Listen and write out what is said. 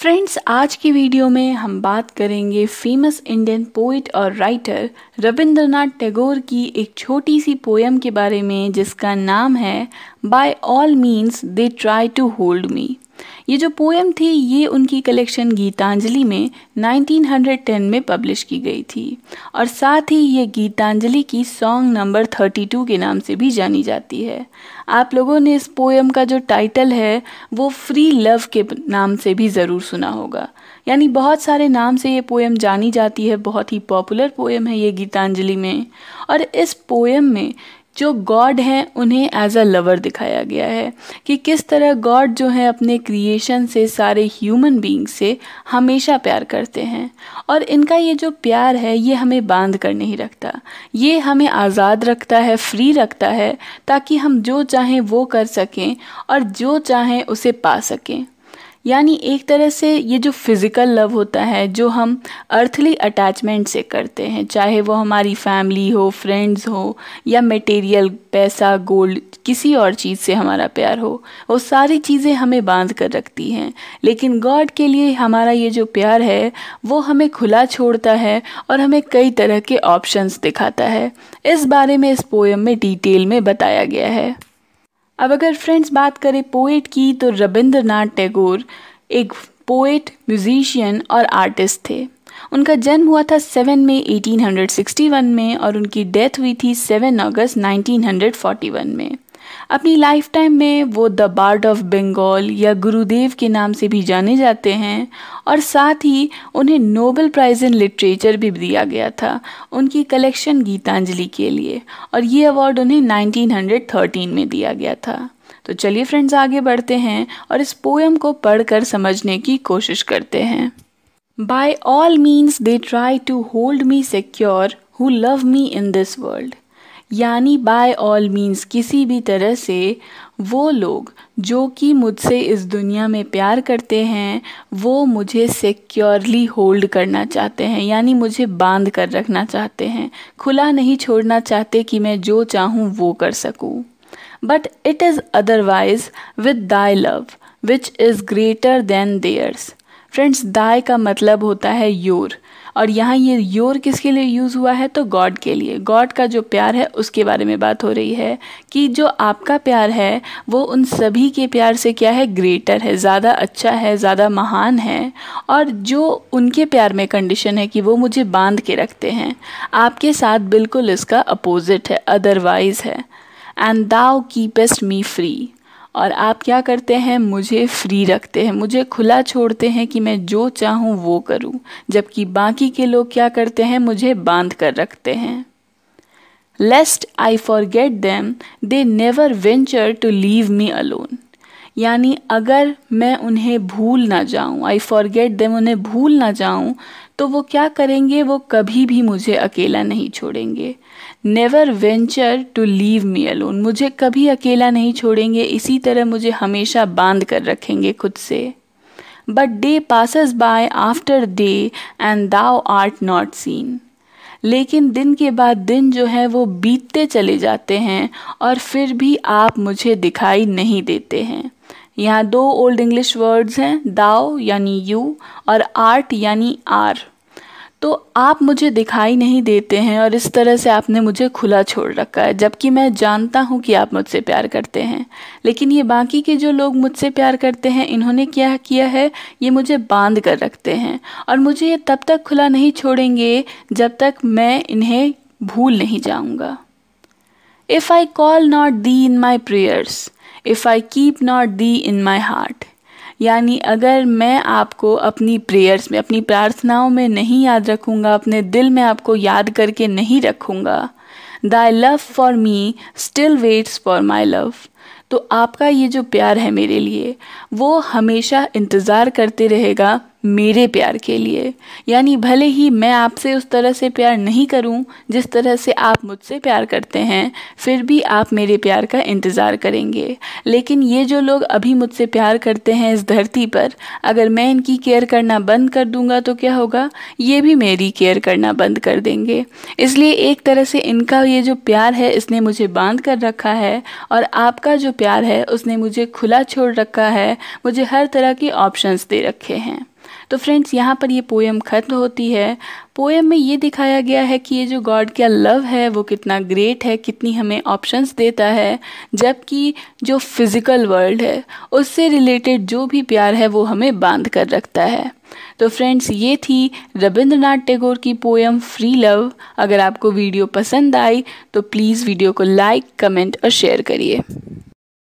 friends आज की video में हम बात करेंगे फेमस इंडियन पोइट और राइटर रविंद्रनाथ टैगोर की एक छोटी सी पोयम के बारे में जिसका नाम है by all means they try to hold me ये जो पोएम थी ये उनकी कलेक्शन गीतांजलि में 1910 में पब्लिश की गई थी और साथ ही ये गीतांजलि की सॉन्ग नंबर 32 के नाम से भी जानी जाती है आप लोगों ने इस पोएम का जो टाइटल है वो फ्री लव के नाम से भी ज़रूर सुना होगा यानी बहुत सारे नाम से ये पोएम जानी जाती है बहुत ही पॉपुलर पोएम है ये गीतांजलि में और इस पोएम में जो गॉड हैं उन्हें एज अ लवर दिखाया गया है कि किस तरह गॉड जो है अपने क्रिएशन से सारे ह्यूमन बींग से हमेशा प्यार करते हैं और इनका ये जो प्यार है ये हमें बांध कर नहीं रखता ये हमें आज़ाद रखता है फ्री रखता है ताकि हम जो चाहें वो कर सकें और जो चाहें उसे पा सकें यानी एक तरह से ये जो फिज़िकल लव होता है जो हम अर्थली अटैचमेंट से करते हैं चाहे वो हमारी फैमिली हो फ्रेंड्स हो या मटेरियल पैसा गोल्ड किसी और चीज़ से हमारा प्यार हो वो सारी चीज़ें हमें बांध कर रखती हैं लेकिन गॉड के लिए हमारा ये जो प्यार है वो हमें खुला छोड़ता है और हमें कई तरह के ऑप्शंस दिखाता है इस बारे में इस पोएम में डिटेल में बताया गया है अब अगर फ्रेंड्स बात करें पोएट की तो रविंद्रनाथ टैगोर एक पोएट म्यूजिशियन और आर्टिस्ट थे उनका जन्म हुआ था 7 मई 1861 में और उनकी डेथ हुई थी 7 अगस्त 1941 में अपनी लाइफ टाइम में वो द बार्ड ऑफ बंगाल या गुरुदेव के नाम से भी जाने जाते हैं और साथ ही उन्हें नोबल प्राइज़ इन लिटरेचर भी दिया गया था उनकी कलेक्शन गीतांजलि के लिए और ये अवार्ड उन्हें 1913 में दिया गया था तो चलिए फ्रेंड्स आगे बढ़ते हैं और इस पोएम को पढ़कर समझने की कोशिश करते हैं by all means they try to hold me secure who love me in this world यानी बाय ऑल मीन्स किसी भी तरह से वो लोग जो कि मुझसे इस दुनिया में प्यार करते हैं वो मुझे सिक्योरली होल्ड करना चाहते हैं यानी मुझे बांध कर रखना चाहते हैं खुला नहीं छोड़ना चाहते कि मैं जो चाहूँ वो कर सकूँ but it is otherwise with thy love which is greater than theirs friends thy का मतलब होता है योर और यहाँ ये योर किसके लिए यूज़ हुआ है तो गॉड के लिए गॉड का जो प्यार है उसके बारे में बात हो रही है कि जो आपका प्यार है वो उन सभी के प्यार से क्या है ग्रेटर है ज़्यादा अच्छा है ज़्यादा महान है और जो उनके प्यार में कंडीशन है कि वो मुझे बांध के रखते हैं आपके साथ बिल्कुल इसका अपोजिट है अदरवाइज़ है एंड दाओ कीपेस्ट मी फ्री और आप क्या करते हैं मुझे फ्री रखते हैं मुझे खुला छोड़ते हैं कि मैं जो चाहूँ वो करूँ जबकि बाकी के लोग क्या करते हैं मुझे बांध कर रखते हैं lest I forget them they never venture to leave me alone यानी अगर मैं उन्हें भूल ना जाऊं आई फॉरगेट देम उन्हें भूल ना जाऊं तो वो क्या करेंगे वो कभी भी मुझे अकेला नहीं छोड़ेंगे never venture to leave me alone मुझे कभी अकेला नहीं छोड़ेंगे इसी तरह मुझे हमेशा बांध कर रखेंगे खुद से but day passes by after day and thou art not seen लेकिन दिन के बाद दिन जो है वो बीतते चले जाते हैं और फिर भी आप मुझे दिखाई नहीं देते हैं यहाँ दो ओल्ड इंग्लिश वर्ड्स हैं दाओ यानी यू और आर्ट यानी आर तो आप मुझे दिखाई नहीं देते हैं और इस तरह से आपने मुझे खुला छोड़ रखा है जबकि मैं जानता हूँ कि आप मुझसे प्यार करते हैं लेकिन ये बाकी के जो लोग मुझसे प्यार करते हैं इन्होंने क्या किया है ये मुझे बांध कर रखते हैं और मुझे ये तब तक खुला नहीं छोड़ेंगे जब तक मैं इन्हें भूल नहीं जाऊँगा if I call not thee in my prayers if I keep not thee in my heart यानी अगर मैं आपको अपनी प्रेयर्स में अपनी प्रार्थनाओं में नहीं याद रखूँगा अपने दिल में आपको याद करके नहीं रखूँगा thy love for me still waits for my love तो आपका ये जो प्यार है मेरे लिए वो हमेशा इंतज़ार करते रहेगा मेरे प्यार के लिए यानी भले ही मैं आपसे उस तरह से प्यार नहीं करूं जिस तरह से आप मुझसे प्यार करते हैं फिर भी आप मेरे प्यार का इंतज़ार करेंगे लेकिन ये जो लोग अभी मुझसे प्यार करते हैं इस धरती पर अगर मैं इनकी केयर करना बंद कर दूंगा तो क्या होगा ये भी मेरी केयर करना बंद कर देंगे इसलिए एक तरह से इनका ये जो प्यार है इसने मुझे बांध कर रखा है और आपका जो प्यार है उसने मुझे खुला छोड़ रखा है मुझे हर तरह के ऑप्शंस दे रखे हैं तो फ्रेंड्स यहाँ पर ये पोएम ख़त्म होती है पोएम में ये दिखाया गया है कि ये जो गॉड का लव है वो कितना ग्रेट है कितनी हमें ऑप्शंस देता है जबकि जो फिज़िकल वर्ल्ड है उससे रिलेटेड जो भी प्यार है वो हमें बांध कर रखता है तो फ्रेंड्स ये थी रविंद्रनाथ टैगोर की पोएम फ्री लव अगर आपको वीडियो पसंद आई तो प्लीज़ वीडियो को लाइक कमेंट और शेयर करिए